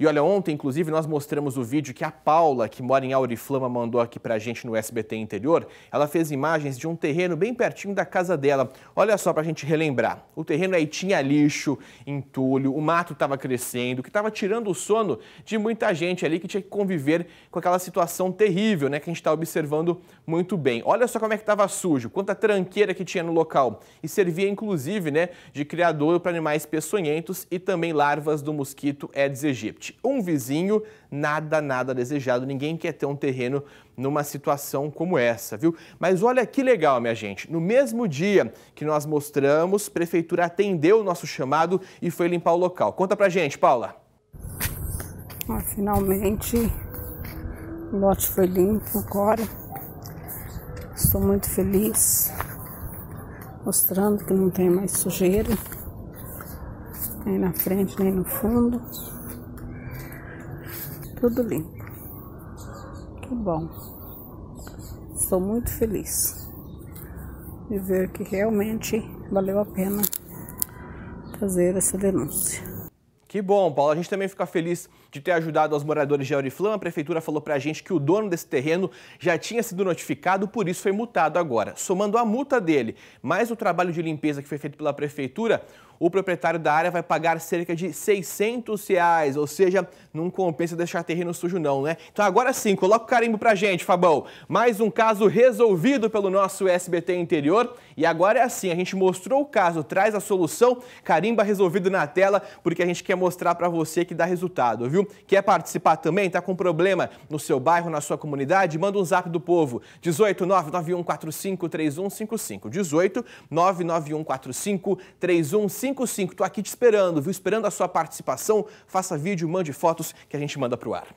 E olha, ontem, inclusive, nós mostramos o vídeo que a Paula, que mora em Auriflama, mandou aqui pra gente no SBT Interior. Ela fez imagens de um terreno bem pertinho da casa dela. Olha só pra gente relembrar. O terreno aí tinha lixo, entulho, o mato estava crescendo, que estava tirando o sono de muita gente ali que tinha que conviver com aquela situação terrível, né, que a gente está observando muito bem. Olha só como é que estava sujo, quanta tranqueira que tinha no local. E servia, inclusive, né, de criadouro para animais peçonhentos e também larvas do mosquito Aedes aegypti um vizinho, nada, nada desejado. Ninguém quer ter um terreno numa situação como essa, viu? Mas olha que legal, minha gente. No mesmo dia que nós mostramos, a prefeitura atendeu o nosso chamado e foi limpar o local. Conta pra gente, Paula. Ah, finalmente o lote foi limpo agora. Estou muito feliz, mostrando que não tem mais sujeira, nem na frente, nem no fundo tudo limpo. Que bom. Estou muito feliz de ver que realmente valeu a pena fazer essa denúncia. Que bom, Paulo. A gente também fica feliz de ter ajudado os moradores de Auriflã. A prefeitura falou para a gente que o dono desse terreno já tinha sido notificado, por isso foi multado agora. Somando a multa dele, mais o trabalho de limpeza que foi feito pela prefeitura, o proprietário da área vai pagar cerca de 600 reais, ou seja, não compensa deixar terreno sujo não, né? Então agora sim, coloca o carimbo pra gente, Fabão. Mais um caso resolvido pelo nosso SBT Interior. E agora é assim, a gente mostrou o caso, traz a solução, carimba resolvido na tela, porque a gente quer mostrar para você que dá resultado, viu? Quer participar também? Tá com problema no seu bairro, na sua comunidade? Manda um zap do povo, 18 45 3155, 18 45 3155. 5555. Estou aqui te esperando, viu? Esperando a sua participação. Faça vídeo, mande fotos que a gente manda para o ar.